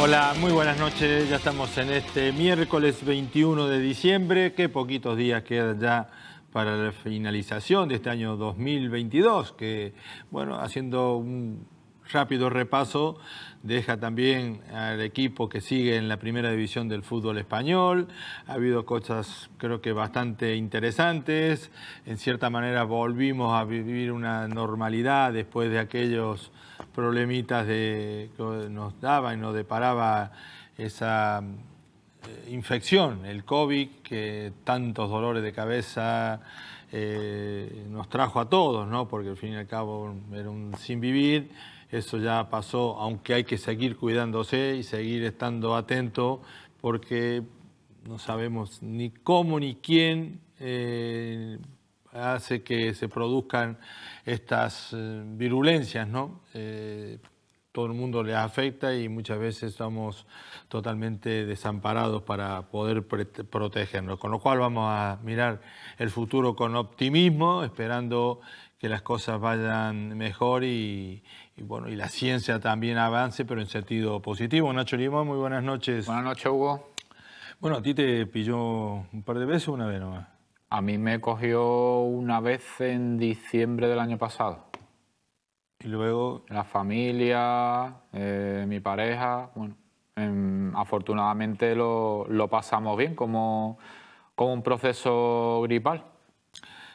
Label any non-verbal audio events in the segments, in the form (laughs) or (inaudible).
Hola, muy buenas noches. Ya estamos en este miércoles 21 de diciembre. Qué poquitos días quedan ya para la finalización de este año 2022, que, bueno, haciendo un rápido repaso deja también al equipo que sigue en la primera división del fútbol español. Ha habido cosas creo que bastante interesantes. En cierta manera volvimos a vivir una normalidad después de aquellos problemitas de, que nos daba y nos deparaba esa eh, infección, el COVID, que tantos dolores de cabeza eh, nos trajo a todos, porque al fin y al cabo era un sin vivir eso ya pasó, aunque hay que seguir cuidándose y seguir estando atento porque no sabemos ni cómo ni quién eh, hace que se produzcan estas eh, virulencias, ¿no? Eh, todo el mundo les afecta y muchas veces estamos totalmente desamparados para poder protegernos. Con lo cual vamos a mirar el futuro con optimismo, esperando que las cosas vayan mejor y, y, bueno, y la ciencia también avance, pero en sentido positivo. Nacho Limón, muy buenas noches. Buenas noches, Hugo. Bueno, a ti te pilló un par de veces una vez nomás. A mí me cogió una vez en diciembre del año pasado. Y luego... La familia, eh, mi pareja, bueno, em, afortunadamente lo, pasamos bien como, como un proceso gripal.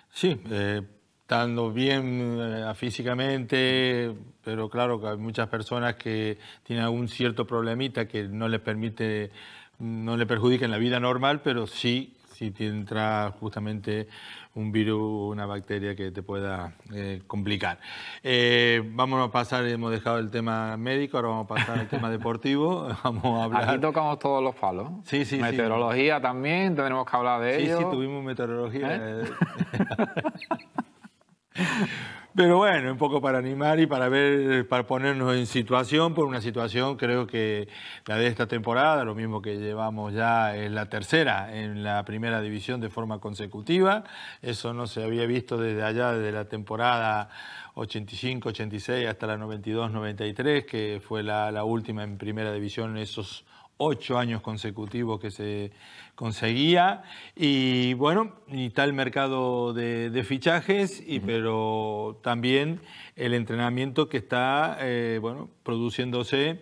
Sí, eh, estando bien eh, físicamente, pero claro que hay muchas personas que tienen algún cierto problemita que no les permite, no le perjudica en la vida normal, pero sí si entra justamente un virus o una bacteria que te pueda eh, complicar. Eh, vamos a pasar, hemos dejado el tema médico, ahora vamos a pasar al tema deportivo. (laughs) Vamos a hablar. Aquí tocamos todos los palos. Sí, sí, Meteorología también, tenemos que hablar de ello. Sí, sí, tuvimos meteorología. (laughs) Pero bueno, un poco para animar y para ver, para ponernos en situación, por una situación creo que la de esta temporada, lo mismo que llevamos ya en la tercera, en la primera división de forma consecutiva. Eso no se había visto desde allá, desde la temporada 85, 86 hasta la 92, 93, que fue la, última en primera división, en esos ocho años consecutivos que se conseguía. Y bueno, está el mercado de, fichajes, pero también el entrenamiento que está eh, bueno, produciéndose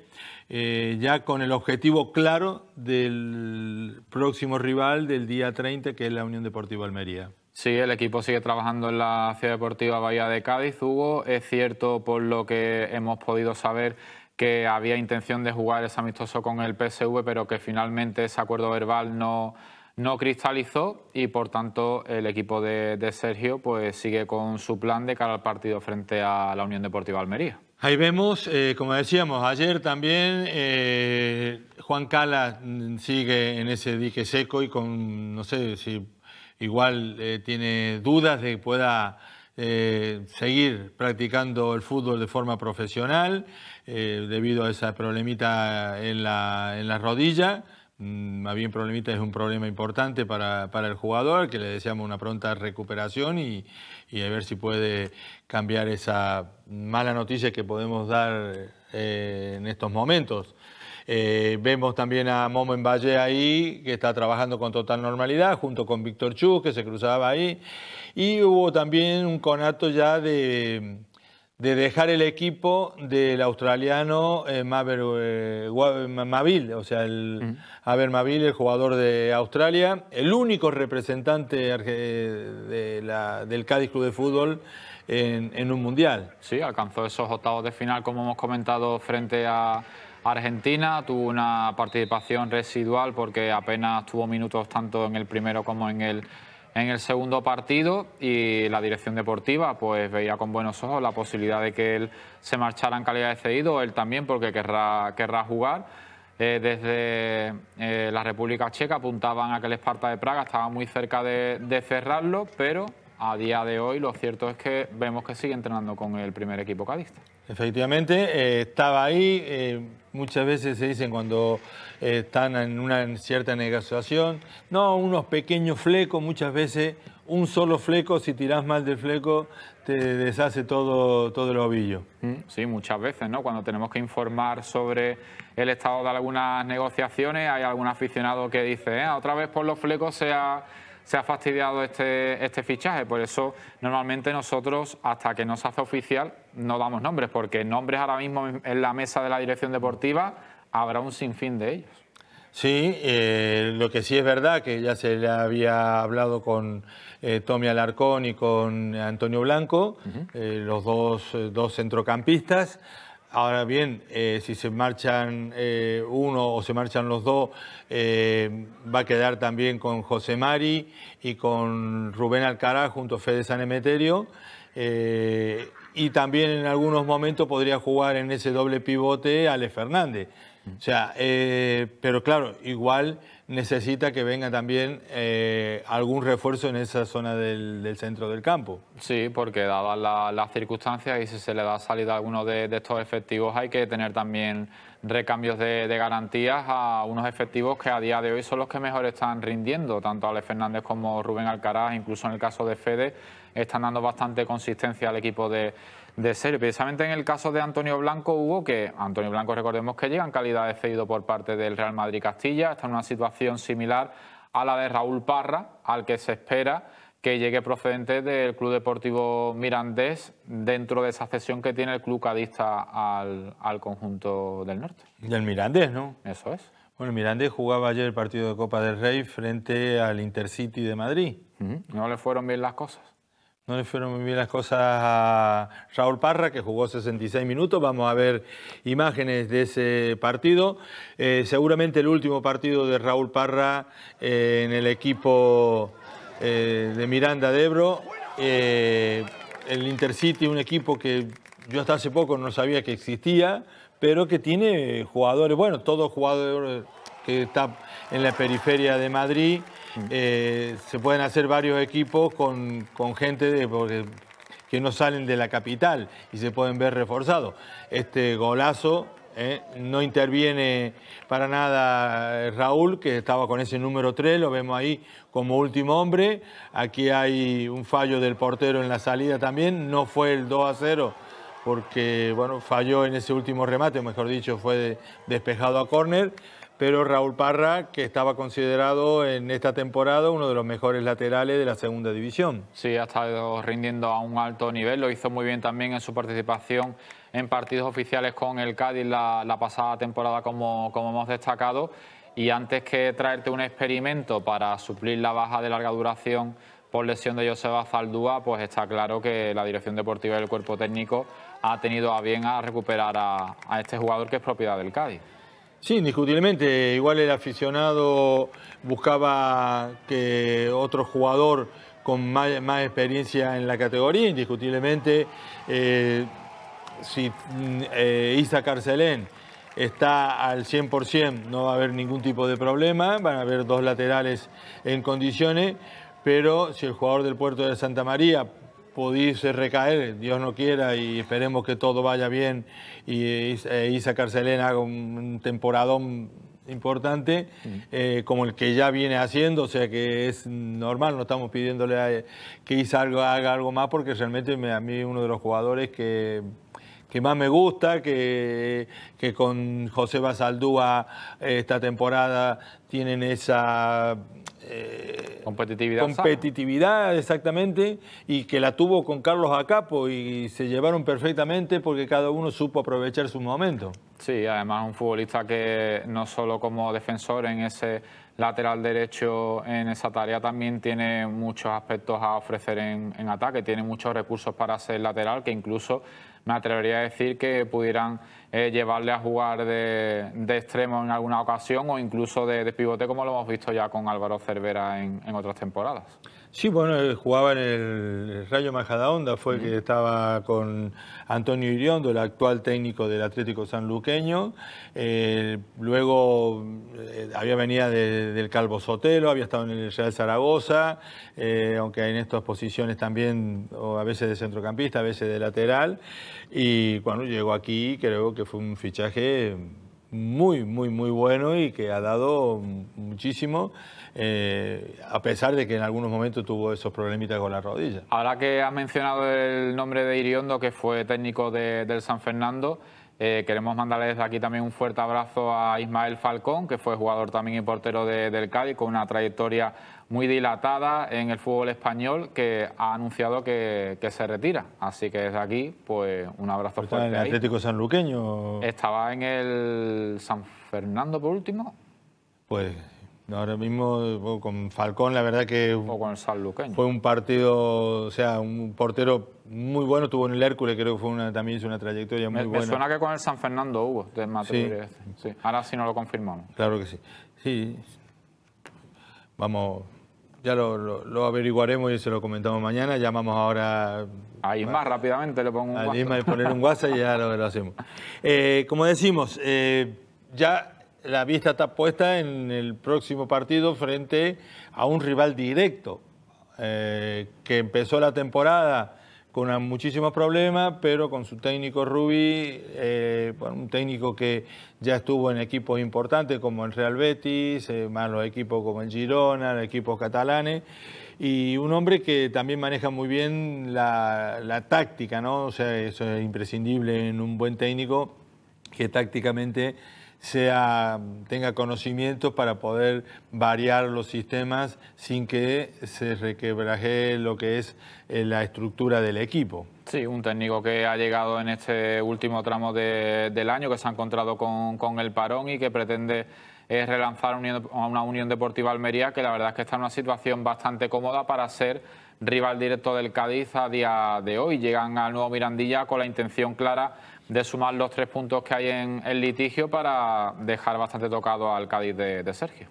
eh, ya con el objetivo claro del próximo rival del día 30, que es la Unión Deportiva Almería. Sí, el equipo sigue trabajando en la Ciudad Deportiva Bahía de Cádiz, Hugo. Es cierto, por lo que hemos podido saber, que había intención de jugar ese amistoso con el PSV, pero que finalmente ese acuerdo verbal no, no cristalizó y por tanto el equipo de, Sergio pues sigue con su plan de cara al partido frente a la Unión Deportiva Almería. Ahí vemos, eh, como decíamos ayer también, eh, Juan Calas mm, sigue en ese dije seco y con, no sé si igual eh, tiene dudas de que pueda eh, seguir practicando el fútbol de forma profesional eh, debido a esa problemita en la, en la rodilla. Mm, más bien problemita es un problema importante para, el jugador, que le deseamos una pronta recuperación y, y, a ver si puede cambiar esa mala noticia que podemos dar eh, en estos momentos. Eh, vemos también a Momo en Valle ahí, que está trabajando con total normalidad, junto con Víctor Chu que se cruzaba ahí. Y hubo también un conato ya de, dejar el equipo del australiano eh, eh, Mavil o sea, el, uh Mavil el jugador de Australia, el único representante del Cádiz Club de Fútbol en, en un mundial. Sí, alcanzó esos octavos de final, como hemos comentado, frente a Argentina tuvo una participación residual porque apenas tuvo minutos tanto en el primero como en el, en el segundo partido y la dirección deportiva pues veía con buenos ojos la posibilidad de que él se marchara en calidad de cedido, él también porque querrá, querrá jugar. Eh, desde eh, la República Checa apuntaban a que el Esparta de Praga estaba muy cerca de, cerrarlo, pero a día de hoy lo cierto es que vemos que sigue entrenando con el primer equipo cadista. Efectivamente, eh, estaba ahí. Eh, muchas veces se dicen cuando eh, están en una cierta negociación, no, unos pequeños flecos, muchas veces un solo fleco, si tiras mal del fleco, te deshace todo, todo el ovillo. Mm, sí, muchas veces, ¿no? Cuando tenemos que informar sobre el estado de algunas negociaciones, hay algún aficionado que dice, otra vez por los flecos se ha se ha fastidiado este, este fichaje. Por eso, normalmente nosotros, hasta que no se hace oficial, no damos nombres, porque nombres ahora mismo en la mesa de la dirección deportiva habrá un sinfín de ellos. Sí, eh, lo que sí es verdad que ya se le había hablado con eh, Alarcón y con Antonio Blanco, eh, los dos, eh, dos centrocampistas. Ahora bien, eh, si se marchan eh, uno o se marchan los dos, eh, va a quedar también con José Mari y con Rubén Alcaraz junto a Fede San Emeterio. y también en algunos momentos podría jugar en ese doble pivote Ale Fernández. O sea, pero claro, igual necesita que venga también eh, algún refuerzo en esa zona del, centro del campo. Sí, porque dadas las circunstancias y si se le da salida a alguno de estos efectivos hay que tener también recambios de, garantías a unos efectivos que a día de hoy son los que mejor están rindiendo, tanto Ale Fernández como Rubén Alcaraz, incluso en el caso de Fede, están dando bastante consistencia al equipo de, de Precisamente en el caso de Antonio Blanco hubo que, Antonio Blanco recordemos que llega en calidad de cedido por parte del Real Madrid Castilla, está en una situación similar a la de Raúl Parra, al que se espera que llegue procedente del Club Deportivo Mirandés dentro de esa cesión que tiene el club cadista al, al conjunto del norte. Del Mirandés, ¿no? Eso es. Bueno, Mirandés jugaba ayer el partido de Copa del Rey frente al Intercity de Madrid. No le fueron bien las cosas. No le fueron bien las cosas a Raúl Parra, que jugó 66 minutos. Vamos a ver imágenes de ese partido. Eh, seguramente el último partido de Raúl Parra eh, en el equipo eh, de Miranda de Ebro. Eh, el Intercity, un equipo que yo hasta hace poco no sabía que existía, pero que tiene jugadores, bueno, todos jugadores que está en la periferia de Madrid. Mm. Eh, se pueden hacer varios equipos con, gente de, que no salen de la capital y se pueden ver reforzados. Este golazo ¿eh? no interviene para nada eh, Raúl, que estaba con ese número 3, lo vemos ahí como último hombre. Aquí hay un fallo del portero en la salida también, no fue el 2 a 0 porque bueno, falló en ese último remate, mejor dicho, fue despejado a córner, pero Raúl Parra, que estaba considerado en esta temporada uno de los mejores laterales de la segunda división. Sí, ha estado rindiendo a un alto nivel, lo hizo muy bien también en su participación en partidos oficiales con el Cádiz la, pasada temporada, como, hemos destacado. Y antes que traerte un experimento para suplir la baja de larga duración por lesión de Joseba Zaldúa, pues está claro que la dirección deportiva del cuerpo técnico ha tenido a bien a recuperar a, este jugador que es propiedad del Cádiz. Sí, indiscutiblemente. Igual el aficionado buscaba que otro jugador con más, experiencia en la categoría, indiscutiblemente. Eh, si mm, eh, Isa Carcelén está al 100%, no va a haber ningún tipo de problema, van a haber dos laterales en condiciones, pero si el jugador del puerto de Santa María pudiese recaer, Dios no quiera, y esperemos que todo vaya bien y eh, e Isa Carcelén haga un temporadón importante, eh, como el que ya viene haciendo, o sea que es normal, no estamos pidiéndole que Isa haga algo más, porque realmente a mí uno de los jugadores que que más me gusta, que, con José Basaldúa eh, esta temporada tienen esa eh, competitividad. Competitividad, exactamente, y que la tuvo con Carlos Acapo y se llevaron perfectamente porque cada uno supo aprovechar su momento. Sí, además un futbolista que no solo como defensor en ese lateral derecho en esa tarea también tiene muchos aspectos a ofrecer en ataque, tiene muchos recursos para ser lateral que incluso me atrevería a decir que pudieran eh, llevarle a jugar de, extremo en alguna ocasión o incluso de, pivote como lo hemos visto ya con Álvaro Cervera en otras temporadas. Sí, bueno, jugaba en el Rayo Majadahonda, fue el que estaba con Antonio Iriondo, el actual técnico del Atlético Sanluqueño. Eh, luego eh, había venido del Calvo Sotelo, había estado en el Real Zaragoza, eh, aunque en estas posiciones también, a veces de centrocampista, a veces de lateral. Y cuando llegó aquí, creo que fue un fichaje muy, muy, muy bueno y que ha dado muchísimo, eh, a pesar de que en algunos momentos tuvo esos problemitas con la rodilla. Ahora que has mencionado el nombre de Iriondo, que fue técnico del San Fernando, eh, queremos mandarles aquí también un fuerte abrazo a Ismael Falcón, que fue jugador también y portero del Cádiz, con una trayectoria muy dilatada en el fútbol español, que ha anunciado que, se retira. Así que desde aquí, pues un abrazo fuerte. ¿En el Atlético San Sanluqueño? Estaba en el San Fernando por último. Pues Ahora mismo con Falcón, la verdad que o con el fue un partido, o sea, un portero muy bueno, tuvo en el Hércules, creo que fue una, también hizo una trayectoria muy buena. Me suena que con el San Fernando hubo, de este, Ahora sí no lo confirmamos. Claro que sí. Sí, vamos, ya lo, averiguaremos y se lo comentamos mañana. Llamamos ahora Ahí más rápidamente, le pongo un WhatsApp. A Isma y poner un WhatsApp y ya lo, hacemos. Eh, como decimos, eh, ya la vista está puesta en el próximo partido frente a un rival directo, eh, que empezó la temporada con muchísimos problemas, pero con su técnico Rubí, eh, un técnico que ya estuvo en equipos importantes como el Real Betis, eh, más los equipos como el Girona, los equipos catalanes, y un hombre que también maneja muy bien la, táctica, ¿no? O sea, eso es imprescindible en un buen técnico, que tácticamente sea, tenga conocimiento para poder variar los sistemas sin que se requebraje lo que es eh, la estructura del equipo. Sí, un técnico que ha llegado en este último tramo de, del año, que se ha encontrado con, con el parón y que pretende eh, relanzar a una Unión Deportiva Almería que la verdad es que está en una situación bastante cómoda para ser rival directo del Cádiz a día de hoy. Llegan al nuevo Mirandilla con la intención clara de sumar los tres puntos que hay en el litigio para dejar bastante tocado al Cádiz de, Sergio.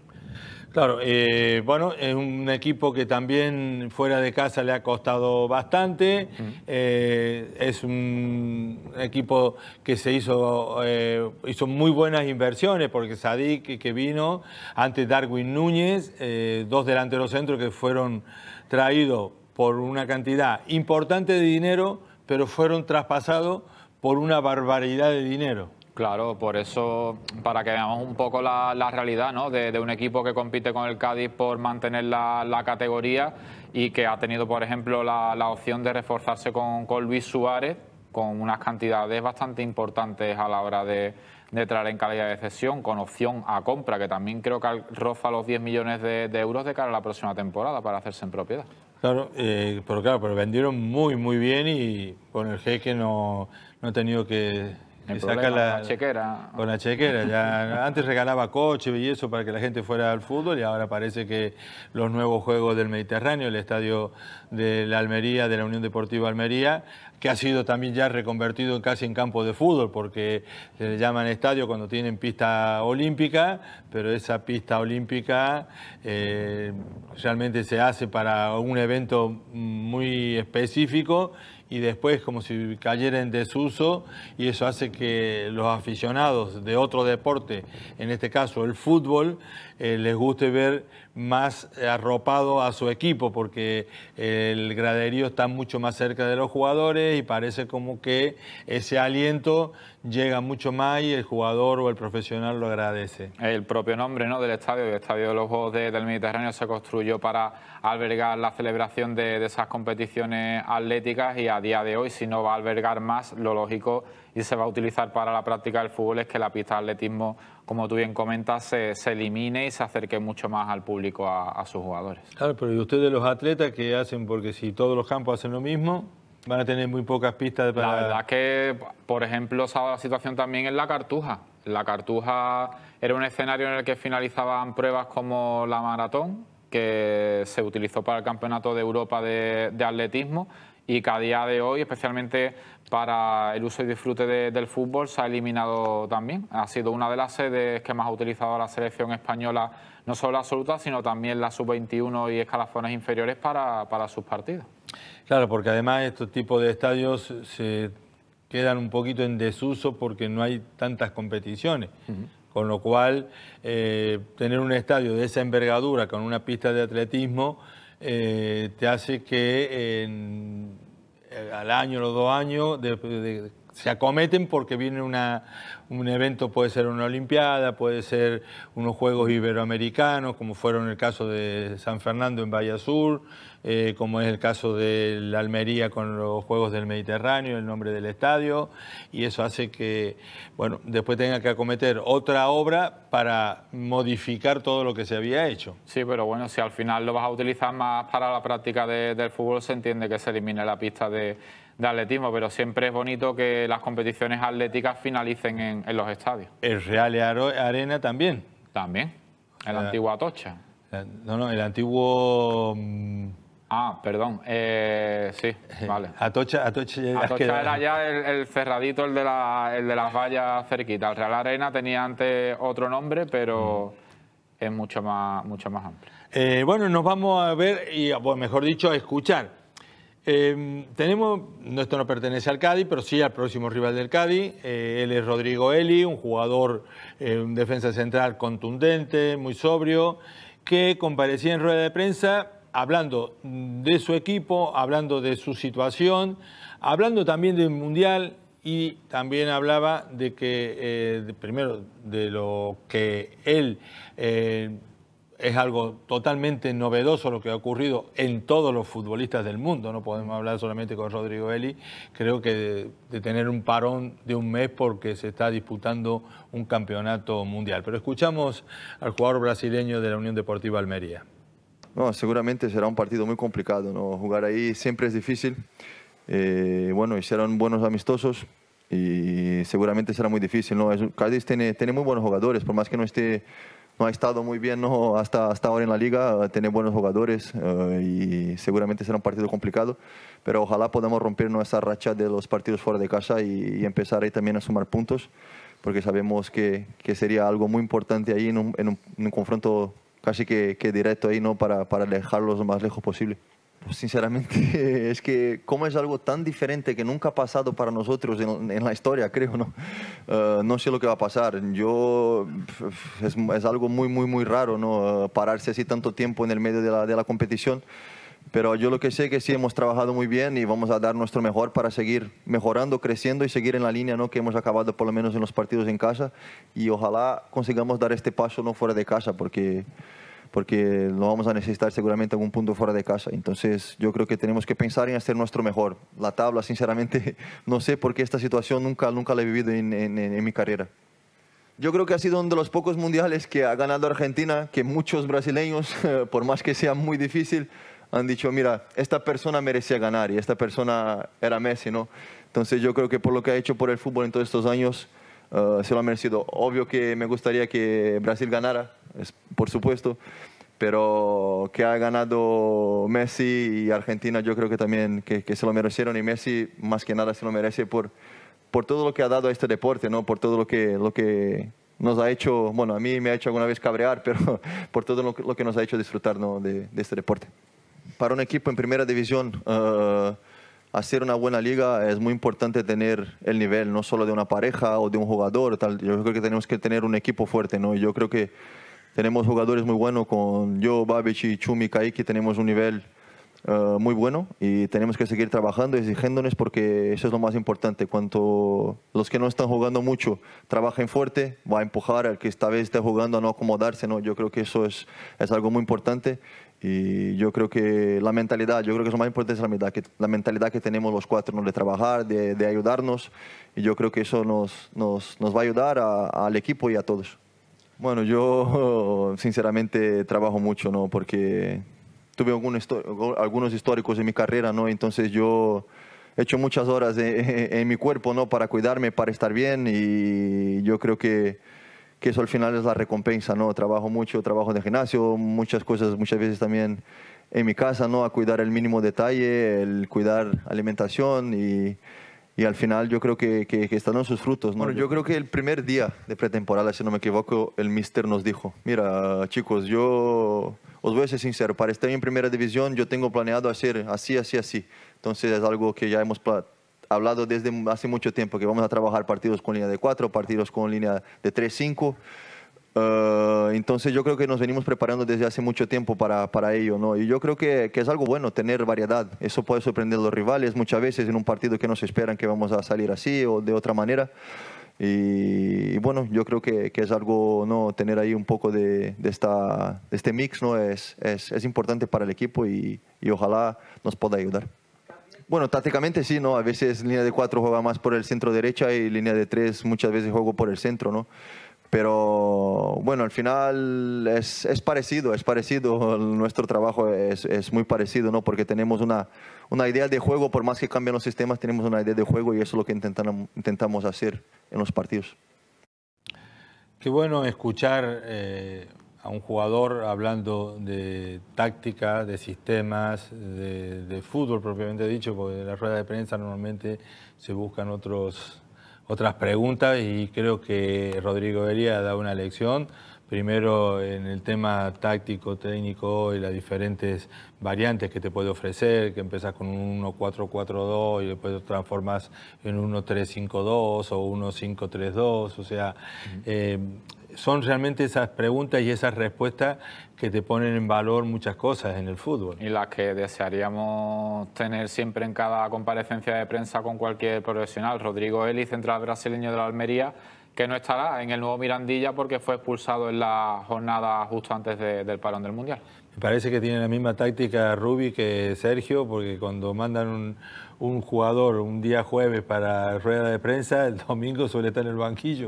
Claro, eh, bueno, es un equipo que también fuera de casa le ha costado bastante. Eh, es un equipo que se hizo, eh, hizo muy buenas inversiones, porque Sadik que vino, antes Darwin Núñez, dos delanteros centros que fueron traídos por una cantidad importante de dinero, pero fueron traspasados por una barbaridad de dinero. Claro, por eso, para que veamos un poco la, realidad ¿no? de, un equipo que compite con el Cádiz por mantener la, categoría y que ha tenido, por ejemplo, la, opción de reforzarse con, con, Luis Suárez con unas cantidades bastante importantes a la hora de, de, traer en calidad de cesión, con opción a compra, que también creo que roza los 10 millones de, euros de cara a la próxima temporada para hacerse en propiedad. Claro, eh, pero claro, pero vendieron muy, muy bien y con el que no no ha tenido que, sacar la, con la chequera. Con la chequera. (laughs) antes regalaba coche y eso para que la gente fuera al fútbol y ahora parece que los nuevos Juegos del Mediterráneo, el estadio de la Almería, de la Unión Deportiva Almería, que ha sido también ya reconvertido casi en campo de fútbol, porque se le llaman estadio cuando tienen pista olímpica, pero esa pista olímpica eh, realmente se hace para un evento muy específico y después como si cayera en desuso y eso hace que los aficionados de otro deporte, en este caso el fútbol, eh, les guste ver más arropado a su equipo porque el graderío está mucho más cerca de los jugadores y parece como que ese aliento llega mucho más y el jugador o el profesional lo agradece. El propio nombre ¿no? del estadio, el Estadio de los Juegos del Mediterráneo se construyó para albergar la celebración de, esas competiciones atléticas y a día de hoy, si no va a albergar más, lo lógico y se va a utilizar para la práctica del fútbol es que la pista de atletismo, como tú bien comentas, se, elimine y se acerque mucho más al público, a, sus jugadores. Claro, pero ¿y ustedes los atletas qué hacen? Porque si todos los campos hacen lo mismo, Van a tener muy pocas pistas para... La verdad es que, por ejemplo, esa la situación también en La Cartuja. La Cartuja era un escenario en el que finalizaban pruebas como la maratón, que se utilizó para el Campeonato de Europa de, Atletismo y que a día de hoy, especialmente para el uso y disfrute del fútbol, se ha eliminado también. Ha sido una de las sedes que más ha utilizado la selección española, no solo la absoluta, sino también la sub-21 y escalafones inferiores para, sus partidos. Claro, porque además estos tipos de estadios se quedan un poquito en desuso porque no hay tantas competiciones. Con lo cual, eh, tener un estadio de esa envergadura con una pista de atletismo eh, te hace que eh, al año o dos años se acometen porque viene una, un evento, puede ser una Olimpiada, puede ser unos Juegos Iberoamericanos, como fueron el caso de San Fernando en Valle Sur. Eh, como es el caso de la Almería con los Juegos del Mediterráneo, el nombre del estadio, y eso hace que, bueno, después tenga que acometer otra obra para modificar todo lo que se había hecho. Sí, pero bueno, si al final lo vas a utilizar más para la práctica del fútbol, se entiende que se elimine la pista de, atletismo, pero siempre es bonito que las competiciones atléticas finalicen en, los estadios. El Real Arena también. También, el antiguo Atocha. Eh, no, no, el antiguo... Mm, Ah, perdón. Eh, sí, vale. (laughs) Atocha, Atocha, Atocha era ya el, cerradito, el de, la, el de las vallas cerquita. El Real Arena tenía antes otro nombre, pero mm. es mucho más, mucho más amplio. Eh, bueno, nos vamos a ver, y mejor dicho, a escuchar. Em, tenemos, esto no pertenece al Cádiz, pero sí al próximo rival del Cádiz. Eh, él es Rodrigo Eli, un jugador, un defensa central contundente, muy sobrio, que comparecía en rueda de prensa hablando de su equipo, hablando de su situación, hablando también del Mundial y también hablaba de que, eh, primero, de lo que él eh, es algo totalmente novedoso lo que ha ocurrido en todos los futbolistas del mundo, no podemos hablar solamente con Rodrigo Eli, creo que de tener un parón de un mes porque se está disputando un campeonato mundial. Pero escuchamos al jugador brasileño de la Unión Deportiva Almería seguramente será un partido muy complicado. ¿no? Jugar ahí siempre es difícil. Eh, bueno, hicieron buenos amistosos y seguramente será muy difícil. ¿no? Cádiz tiene, tiene muy buenos jugadores, por más que no esté no ha estado muy bien hasta, hasta ahora en la liga, tiene buenos jugadores eh, y seguramente será un partido complicado, pero ojalá podamos romper nuestra racha de los partidos fuera de casa y, empezar ahí también a sumar puntos, porque sabemos que, sería algo muy importante ahí en un, en un confronto casi que, directo ahí, ¿no? Para, para lo más lejos posible. Pues, sinceramente, (laughs) es que como es algo tan diferente que nunca ha pasado para nosotros en, la historia, creo, ¿no? (laughs) Eh, no sé lo que va a pasar. Yo, es, algo muy, muy, muy raro, ¿no? Eh, pararse así tanto tiempo en el medio de la competición. Pero yo lo que sé es que sí hemos trabajado muy bien y vamos a dar nuestro mejor para seguir mejorando, creciendo y seguir en la línea ¿no? que hemos acabado por lo menos en los partidos en casa. Y ojalá consigamos dar este paso no fuera de casa porque, porque lo vamos a necesitar seguramente algún punto fuera de casa. Entonces yo creo que tenemos que pensar en hacer nuestro mejor. La tabla, sinceramente, (laughs) no sé por qué esta situación nunca, nunca la he vivido en mi carrera. Yo creo que ha sido uno de los pocos mundiales que ha ganado Argentina, que muchos brasileños, (laughs) por más que sea muy difícil, han dicho, mira, esta persona merecía ganar y esta persona era Messi, ¿no? Entonces yo creo que por lo que ha hecho por el fútbol en todos estos años, eh, se lo ha merecido. Obvio que me gustaría que Brasil ganara, es, por supuesto, pero que ha ganado Messi y Argentina, yo creo que también que, se lo merecieron y Messi más que nada se lo merece por, por todo lo que ha dado a este deporte, ¿no? Por todo lo que, lo que nos ha hecho, bueno, a mí me ha hecho alguna vez cabrear, (laughs) pero por todo lo, que nos ha hecho disfrutar ¿no? de este deporte para un equipo en primera división eh, hacer una buena liga es muy importante tener el nivel, no solo de una pareja o de un jugador. Tal. Yo creo que tenemos que tener un equipo fuerte, ¿no? Yo creo que tenemos jugadores muy buenos con yo, Babich y Chumi, que tenemos un nivel eh, muy bueno y tenemos que seguir trabajando, exigiéndonos porque eso es lo más importante. Cuanto los que no están jugando mucho trabajen fuerte, va a empujar al que esta vez esté jugando a no acomodarse, ¿no? Yo creo que eso es, es algo muy importante y yo creo que la mentalidad, yo creo que es más importante es la mentalidad que, que tenemos los cuatro, de trabajar, de, ayudarnos. Y yo creo que eso nos, nos, va a ayudar al equipo y a todos. Bueno, yo (laughs) sinceramente trabajo mucho, ¿no? Porque tuve algunos históricos en mi carrera, ¿no? Entonces yo he hecho muchas horas en, (laughs) en mi cuerpo, ¿no? Para cuidarme, para estar bien y yo creo que que eso al final es la recompensa, ¿no? Trabajo mucho, trabajo de gimnasio, muchas cosas, muchas veces también en mi casa, ¿no? A cuidar el mínimo detalle, el cuidar alimentación y, al final yo creo que, que, están en sus frutos, ¿no? Bueno, yo creo que el primer día de pretemporada, si no me equivoco, el mister nos dijo, mira, chicos, yo os voy a ser sincero, para estar en primera división yo tengo planeado hacer así, así, así. Entonces es algo que ya hemos planeado hablado desde hace mucho tiempo que vamos a trabajar partidos con línea de 4, partidos con línea de 3-5. Eh, entonces yo creo que nos venimos preparando desde hace mucho tiempo para, para ello, ¿no? Y yo creo que, es algo bueno tener variedad. Eso puede sorprender a los rivales muchas veces en un partido que nos esperan que vamos a salir así o de otra manera. Y, bueno, yo creo que, es algo, ¿no? Tener ahí un poco de, esta, este mix, ¿no? Es, es, importante para el equipo y ojalá nos pueda ayudar. Bueno, tácticamente sí, ¿no? A veces línea de cuatro juega más por el centro derecha y línea de tres muchas veces juego por el centro, ¿no? Pero bueno, al final es, parecido, es parecido, (laughs) nuestro trabajo es, muy parecido, ¿no? Porque tenemos una, una idea de juego, por más que cambien los sistemas, tenemos una idea de juego y eso es lo que intentamos intentamos hacer en los partidos. Qué bueno escuchar eh, a un jugador hablando de táctica, de sistemas, de, fútbol propiamente dicho, porque en la rueda de prensa normalmente se buscan otros, otras preguntas y creo que Rodrigo Eria ha dado una lección. Primero en el tema táctico, técnico y las diferentes variantes que te puede ofrecer, que empiezas con un 1-4-4-2 y después lo transformas en 1-3-5-2 o 1-5-3-2. O sea, son realmente esas preguntas y esas respuestas que te ponen en valor muchas cosas en el fútbol. Y las que desearíamos tener siempre en cada comparecencia de prensa con cualquier profesional. Rodrigo Eli, central brasileño de la Almería, que no estará en el nuevo Mirandilla porque fue expulsado en la jornada justo antes del parón del Mundial. Me parece que tiene la misma táctica Rubi que Sergio, porque cuando mandan un, un, jugador un día jueves para rueda de prensa, el domingo suele estar en el banquillo.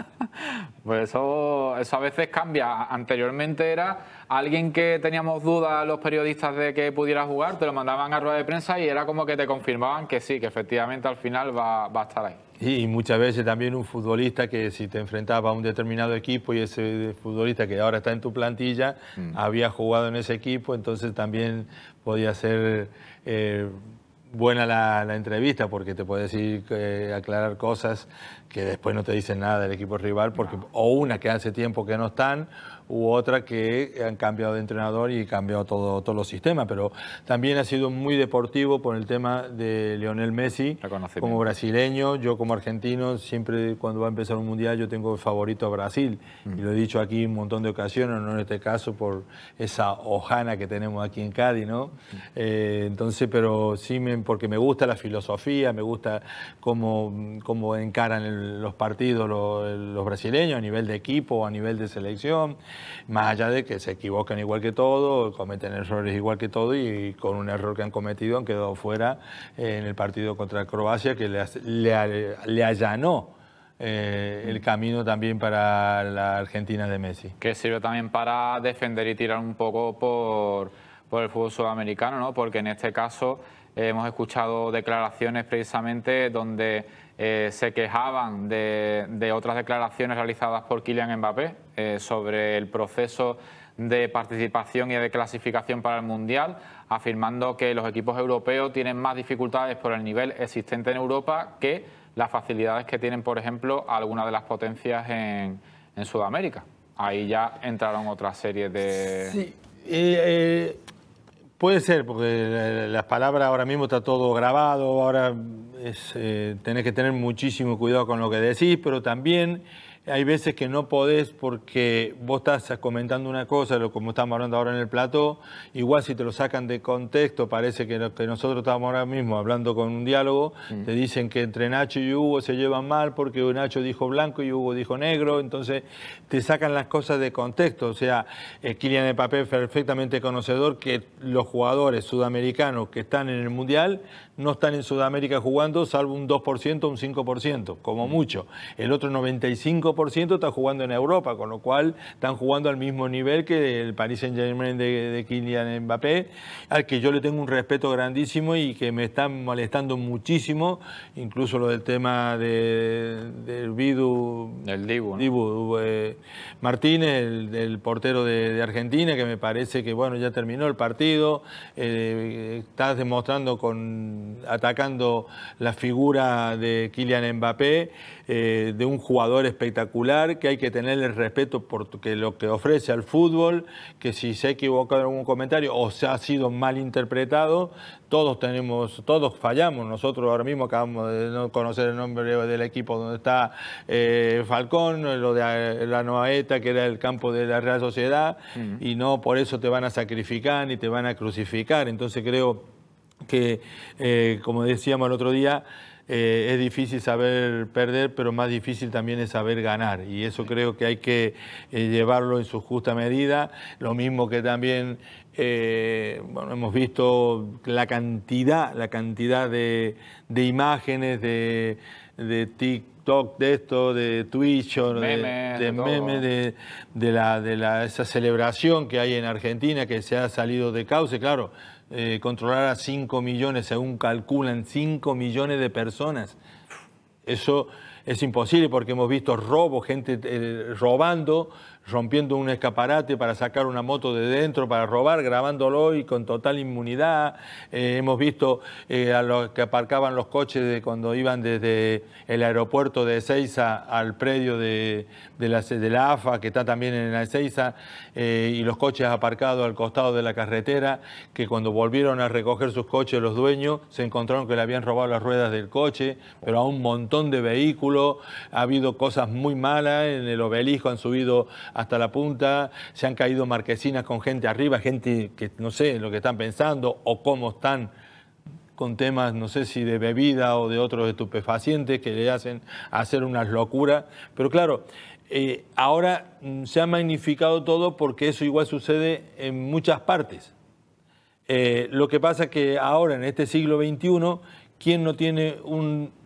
(laughs) Pues eso, eso a veces cambia. Anteriormente era alguien que teníamos dudas los periodistas de que pudiera jugar, te lo mandaban a rueda de prensa y era como que te confirmaban que sí, que efectivamente al final va, a estar ahí. Y muchas veces también un futbolista que si te enfrentaba a un determinado equipo y ese futbolista que ahora está en tu plantilla mm. había jugado en ese equipo, entonces también podía ser eh, buena la, entrevista porque te puede decir, eh, aclarar cosas que después no te dicen nada del equipo rival, porque o una que hace tiempo que no están, u otra que han cambiado de entrenador y cambiado todo, todos los sistemas, pero también ha sido muy deportivo por el tema de Lionel Messi como brasileño, yo como argentino, siempre cuando va a empezar un mundial yo tengo favorito a Brasil, mm. y lo he dicho aquí un montón de ocasiones, no en este caso por esa hojana que tenemos aquí en Cádiz, ¿no? Mm. Eh, entonces, pero sí, porque me gusta la filosofía, me gusta cómo, cómo encaran los partidos los, los brasileños a nivel de equipo, a nivel de selección más allá de que se equivoquen igual que todo, cometen errores igual que todo y con un error que han cometido han quedado fuera eh, en el partido contra Croacia que le, allanó. Eh, el camino también para la Argentina de Messi. Que sirve también para defender y tirar un poco por, por el fútbol sudamericano, ¿no? porque en este caso eh, hemos escuchado declaraciones precisamente donde eh, se quejaban de, otras declaraciones realizadas por Kylian Mbappé eh, sobre el proceso de participación y de clasificación para el Mundial, afirmando que los equipos europeos tienen más dificultades por el nivel existente en Europa que las facilidades que tienen, por ejemplo, algunas de las potencias en, Sudamérica. Ahí ya entraron otra serie de... Eh, Puede ser, porque las palabras ahora mismo está todo grabado, ahora es, eh, tenés que tener muchísimo cuidado con lo que decís, pero también hay veces que no podés porque vos estás comentando una cosa, como estamos hablando ahora en el plato, igual si te lo sacan de contexto, parece que, lo que nosotros estamos ahora mismo hablando con un diálogo, mm. te dicen que entre Nacho y Hugo se llevan mal porque Nacho dijo blanco y Hugo dijo negro, entonces te sacan las cosas de contexto. O sea, eh, Kylian Papel perfectamente conocedor que los jugadores sudamericanos que están en el Mundial no están en Sudamérica jugando, salvo un 2%, un 5%, como mm. mucho. El otro 95% está jugando en Europa, con lo cual están jugando al mismo nivel que el Paris Saint-Germain de, Kylian Mbappé, al que yo le tengo un respeto grandísimo y que me están molestando muchísimo, incluso lo del tema de, del Bidu Del eh, Martínez, el, portero de, Argentina, que me parece que, bueno, ya terminó el partido, eh, estás demostrando con atacando la figura de Kylian Mbappé eh, de un jugador espectacular, que hay que tenerle el respeto por lo que ofrece al fútbol, que si se ha equivocado en algún comentario o se ha sido mal interpretado, todos tenemos, todos fallamos. Nosotros ahora mismo acabamos de no conocer el nombre del equipo donde está eh, Falcón, lo de la Noaeta, que era el campo de la Real Sociedad, y no por eso te van a sacrificar ni te van a crucificar. Entonces creo que, eh, como decíamos el otro día, eh, es difícil saber perder, pero más difícil también es saber ganar. Y eso creo que hay que eh, llevarlo en su justa medida. Lo mismo que también eh, hemos visto la cantidad, la cantidad de, imágenes, de, TikTok de esto, de Twitch, de, memes, de, esa celebración que hay en Argentina, que se ha salido de cauce, claro, eh, controlar a 5 millones, según calculan, 5 millones de personas. Eso es imposible porque hemos visto robos, gente eh, robando, rompiendo un escaparate para sacar una moto de dentro, para robar, grabándolo y con total inmunidad. Eh, hemos visto eh, a los que aparcaban los coches de cuando iban desde el aeropuerto de Ezeiza al predio de, la, de AFA, que está también en Ezeiza, eh, y los coches aparcados al costado de la carretera, que cuando volvieron a recoger sus coches los dueños, se encontraron que le habían robado las ruedas del coche, pero a un montón de vehículos. Ha habido cosas muy malas, en el obelisco han subido hasta la punta, se han caído marquesinas con gente arriba, gente que no sé lo que están pensando o cómo están con temas, no sé si de bebida o de otros estupefacientes que le hacen hacer unas locuras. Pero claro, eh, ahora mm, se ha magnificado todo porque eso igual sucede en muchas partes. Eh, lo que pasa es que ahora, en este siglo XXI, ¿quién no tiene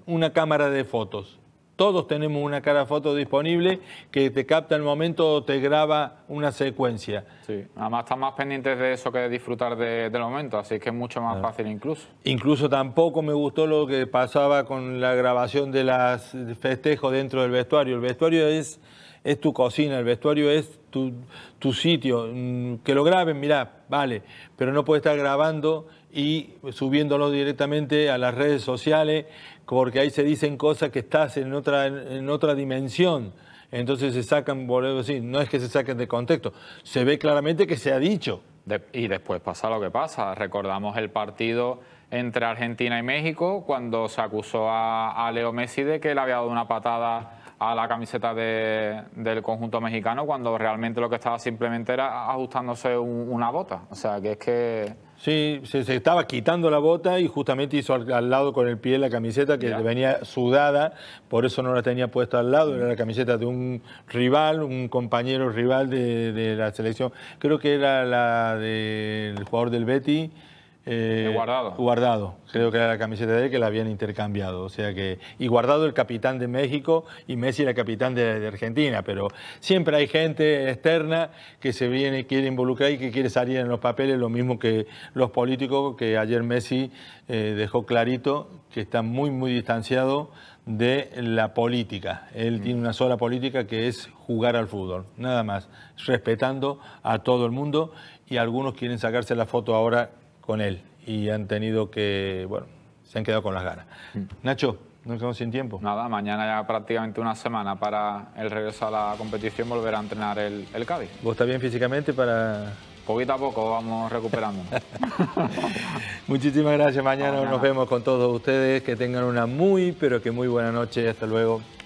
una cámara de fotos? Todos tenemos una cara foto disponible que te capta el momento o te graba una secuencia. Sí, además están más pendientes de eso que de disfrutar del momento, así que es mucho más fácil incluso. Incluso tampoco me gustó lo que pasaba con la grabación de las festejos dentro del vestuario. El vestuario es es tu cocina, el vestuario es tu, sitio. Mm, que lo graben, mira, vale, pero no puede estar grabando y subiéndolo directamente a las redes sociales, porque ahí se dicen cosas que estás en otra, en otra dimensión. Entonces se sacan, por no es que se saquen de contexto, se ve claramente que se ha dicho. y después pasa lo que pasa. Recordamos el partido entre Argentina y México cuando se acusó a, a Leo Messi de que le había dado una patada a la camiseta del conjunto mexicano cuando realmente lo que estaba simplemente era ajustándose una bota. O sea, que es que... Sí, se, estaba quitando la bota y justamente hizo al, lado con el pie la camiseta que venía sudada, por eso no la tenía puesta al lado, era la camiseta de un rival, un compañero rival de, la selección. Creo que era la del jugador del Betty. Eh, guardado. Guardado, creo que era la camiseta de él que la habían intercambiado. O sea que, y guardado el capitán de México y Messi era capitán de, Argentina, pero siempre hay gente externa que se viene, quiere involucrar y que quiere salir en los papeles, lo mismo que los políticos, que ayer Messi eh, dejó clarito que está muy, muy distanciado de la política. Él tiene una sola política que es jugar al fútbol, nada más, respetando a todo el mundo y algunos quieren sacarse la foto ahora con él y han tenido que, bueno, se han quedado con las ganas. Mm. Nacho, no estamos sin tiempo. Nada, mañana ya prácticamente una semana para el regreso a la competición, volver a entrenar el, el Cádiz. ¿Vos está bien físicamente para...? Poquito a poco vamos recuperando (laughs) Muchísimas gracias. Mañana nos vemos con todos ustedes. Que tengan una muy, pero que muy buena noche. Hasta luego.